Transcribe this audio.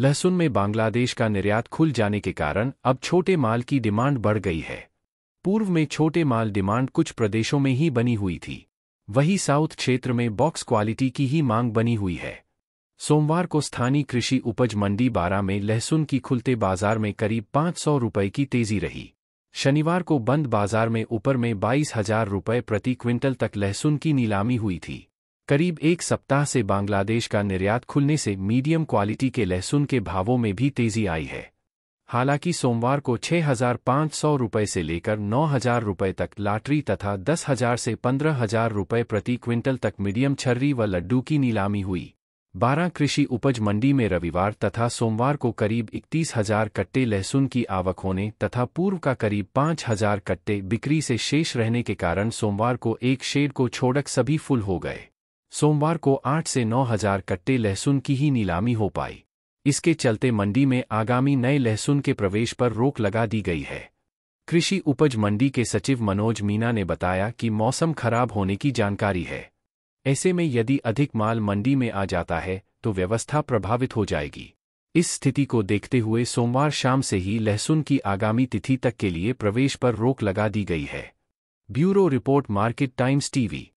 लहसुन में बांग्लादेश का निर्यात खुल जाने के कारण अब छोटे माल की डिमांड बढ़ गई है पूर्व में छोटे माल डिमांड कुछ प्रदेशों में ही बनी हुई थी वही साउथ क्षेत्र में बॉक्स क्वालिटी की ही मांग बनी हुई है सोमवार को स्थानीय कृषि उपज मंडी बारा में लहसुन की खुलते बाजार में करीब पांच सौ रुपये की तेजी रही शनिवार को बंद बाजार में ऊपर में बाईस हजार रुपये प्रति क्विंटल तक लहसुन की नीलामी हुई थी करीब एक सप्ताह से बांग्लादेश का निर्यात खुलने से मीडियम क्वालिटी के लहसुन के भावों में भी तेजी आई है हालांकि सोमवार को 6,500 रुपये से लेकर 9,000 रुपये तक लाटरी तथा 10,000 से 15,000 रुपये प्रति क्विंटल तक मीडियम छर्री व लड्डू की नीलामी हुई बारह कृषि उपज मंडी में रविवार तथा सोमवार को करीब इकतीस हजार कट्टे लहसुन की आवक होने तथा पूर्व का करीब पांच हजार कट्टे बिक्री से शेष रहने के कारण सोमवार को एक शेड को छोड़क सभी फुल हो गए सोमवार को आठ से नौ हजार कट्टे लहसुन की ही नीलामी हो पाई इसके चलते मंडी में आगामी नए लहसुन के प्रवेश पर रोक लगा दी गई है कृषि उपज मंडी के सचिव मनोज मीना ने बताया कि मौसम खराब होने की जानकारी है ऐसे में यदि अधिक माल मंडी में आ जाता है तो व्यवस्था प्रभावित हो जाएगी इस स्थिति को देखते हुए सोमवार शाम से ही लहसुन की आगामी तिथि तक के लिए प्रवेश पर रोक लगा दी गई है bureau report Market Times TV